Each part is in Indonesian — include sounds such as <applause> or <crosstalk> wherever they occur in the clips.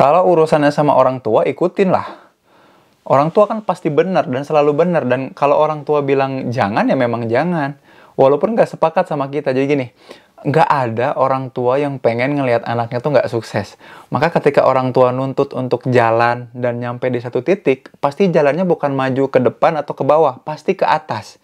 Kalau urusannya sama orang tua, ikutin lah. Orang tua kan pasti benar dan selalu benar. Dan kalau orang tua bilang jangan, ya memang jangan. Walaupun nggak sepakat sama kita. Jadi gini, nggak ada orang tua yang pengen ngelihat anaknya tuh nggak sukses. Maka ketika orang tua nuntut untuk jalan dan nyampe di satu titik, pasti jalannya bukan maju ke depan atau ke bawah, pasti ke atas.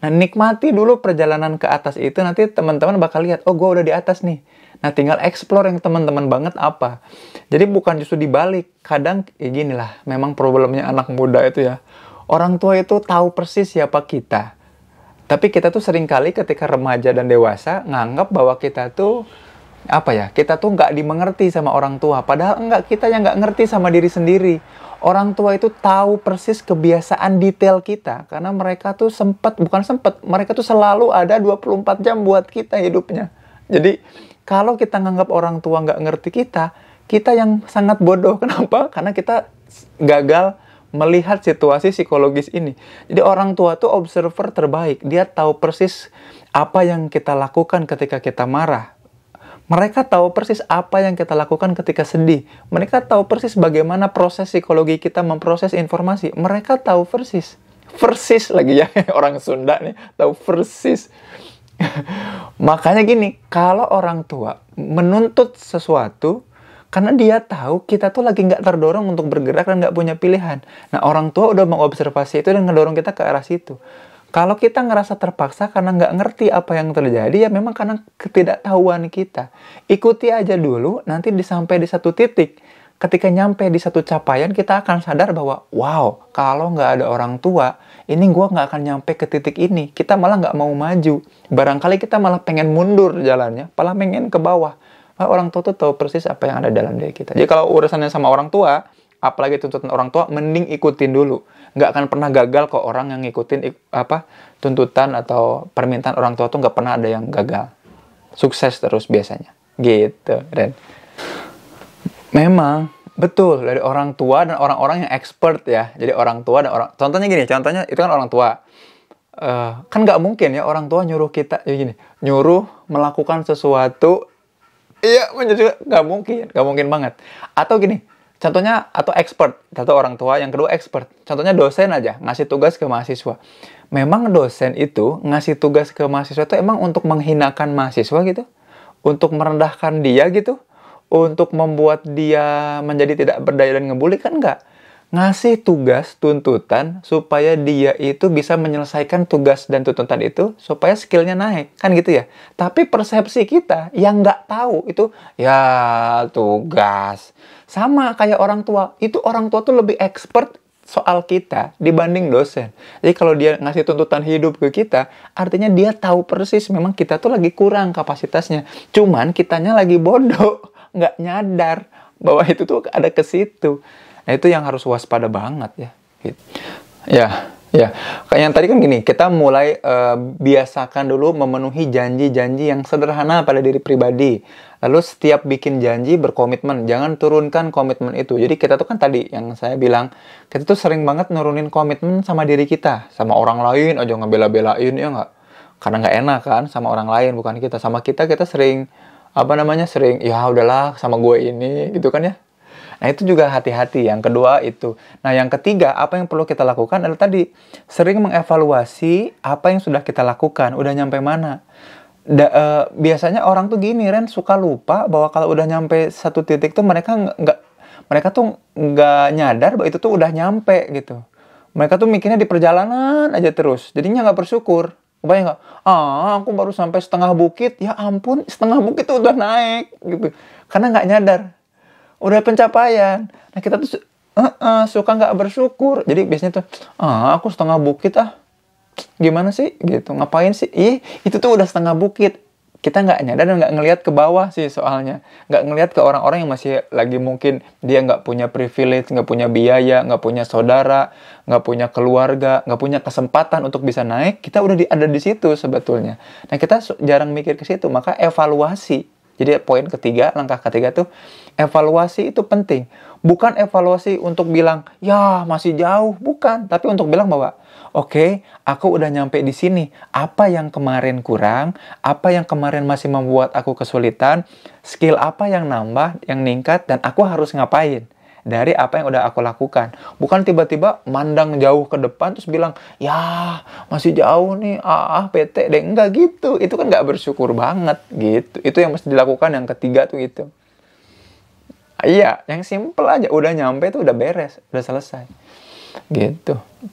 Nah, nikmati dulu perjalanan ke atas itu, nanti teman-teman bakal lihat, oh gue udah di atas nih Nah, tinggal explore yang teman-teman banget apa. Jadi bukan justru dibalik. Kadang ya gini lah, memang problemnya anak muda itu ya. Orang tua itu tahu persis siapa kita. Tapi kita tuh seringkali ketika remaja dan dewasa nganggap bahwa kita tuh apa ya kita tuh nggak dimengerti sama orang tua padahal enggak kita yang nggak ngerti sama diri sendiri orang tua itu tahu persis kebiasaan detail kita karena mereka tuh sempat bukan sempat mereka tuh selalu ada 24 jam buat kita hidupnya jadi kalau kita nganggap orang tua nggak ngerti kita, kita yang sangat bodoh. <laughs> Kenapa? Karena kita gagal melihat situasi psikologis ini. Jadi orang tua tuh observer terbaik. Dia tahu persis apa yang kita lakukan ketika kita marah. Mereka tahu persis apa yang kita lakukan ketika sedih. Mereka tahu persis bagaimana proses psikologi kita memproses informasi. Mereka tahu persis. Persis lagi ya <laughs> orang Sunda nih, tahu persis. <laughs> Makanya gini, kalau orang tua menuntut sesuatu karena dia tahu kita tuh lagi nggak terdorong untuk bergerak dan nggak punya pilihan. Nah orang tua udah mengobservasi itu dan ngedorong kita ke arah situ. Kalau kita ngerasa terpaksa karena nggak ngerti apa yang terjadi, ya memang karena ketidaktahuan kita. Ikuti aja dulu, nanti disampai di satu titik ketika nyampe di satu capaian kita akan sadar bahwa wow kalau nggak ada orang tua ini gue nggak akan nyampe ke titik ini kita malah nggak mau maju barangkali kita malah pengen mundur jalannya malah pengen ke bawah nah, orang tua tuh tahu persis apa yang ada dalam diri kita jadi kalau urusannya sama orang tua apalagi tuntutan orang tua mending ikutin dulu nggak akan pernah gagal kok orang yang ngikutin apa tuntutan atau permintaan orang tua tuh nggak pernah ada yang gagal sukses terus biasanya gitu Ren memang Betul, dari orang tua dan orang-orang yang expert ya. Jadi orang tua dan orang... Contohnya gini, contohnya itu kan orang tua. Uh, kan nggak mungkin ya orang tua nyuruh kita ya gini nyuruh melakukan sesuatu iya menjadi nggak mungkin nggak mungkin banget atau gini contohnya atau expert contoh orang tua yang kedua expert contohnya dosen aja ngasih tugas ke mahasiswa memang dosen itu ngasih tugas ke mahasiswa itu emang untuk menghinakan mahasiswa gitu untuk merendahkan dia gitu untuk membuat dia menjadi tidak berdaya dan ngebully kan enggak ngasih tugas tuntutan supaya dia itu bisa menyelesaikan tugas dan tuntutan itu supaya skillnya naik kan gitu ya tapi persepsi kita yang nggak tahu itu ya tugas sama kayak orang tua itu orang tua tuh lebih expert soal kita dibanding dosen jadi kalau dia ngasih tuntutan hidup ke kita artinya dia tahu persis memang kita tuh lagi kurang kapasitasnya cuman kitanya lagi bodoh nggak nyadar bahwa itu tuh ada ke situ. Nah, itu yang harus waspada banget ya. Gitu. Ya, ya. Kayak yang tadi kan gini, kita mulai uh, biasakan dulu memenuhi janji-janji yang sederhana pada diri pribadi. Lalu setiap bikin janji berkomitmen, jangan turunkan komitmen itu. Jadi kita tuh kan tadi yang saya bilang, kita tuh sering banget nurunin komitmen sama diri kita, sama orang lain aja ngebela-belain ya nggak? Karena nggak enak kan sama orang lain bukan kita, sama kita kita sering apa namanya sering ya udahlah sama gue ini gitu kan ya nah itu juga hati-hati yang kedua itu nah yang ketiga apa yang perlu kita lakukan adalah tadi sering mengevaluasi apa yang sudah kita lakukan udah nyampe mana da, e, biasanya orang tuh gini Ren suka lupa bahwa kalau udah nyampe satu titik tuh mereka nggak mereka tuh nggak nyadar bahwa itu tuh udah nyampe gitu mereka tuh mikirnya di perjalanan aja terus jadinya nggak bersyukur Kebayang nggak? Ah, aku baru sampai setengah bukit. Ya ampun, setengah bukit tuh udah naik gitu. Karena nggak nyadar. Udah pencapaian. Nah kita tuh uh, uh, suka nggak bersyukur. Jadi biasanya tuh, ah aku setengah bukit ah. Gimana sih gitu? Ngapain sih? Ih, itu tuh udah setengah bukit kita nggak nyadar dan nggak ngelihat ke bawah sih soalnya nggak ngelihat ke orang-orang yang masih lagi mungkin dia nggak punya privilege nggak punya biaya nggak punya saudara nggak punya keluarga nggak punya kesempatan untuk bisa naik kita udah di, ada di situ sebetulnya nah kita jarang mikir ke situ maka evaluasi jadi poin ketiga, langkah ketiga tuh evaluasi itu penting. Bukan evaluasi untuk bilang, ya masih jauh, bukan. Tapi untuk bilang bahwa, oke, okay, aku udah nyampe di sini. Apa yang kemarin kurang, apa yang kemarin masih membuat aku kesulitan, skill apa yang nambah, yang ningkat, dan aku harus ngapain dari apa yang udah aku lakukan. Bukan tiba-tiba mandang jauh ke depan terus bilang, ya masih jauh nih, ah, ah PT. Deh. Enggak gitu, itu kan nggak bersyukur banget gitu. Itu yang mesti dilakukan yang ketiga tuh itu. Iya, yang simple aja. Udah nyampe tuh udah beres, udah selesai. Gitu.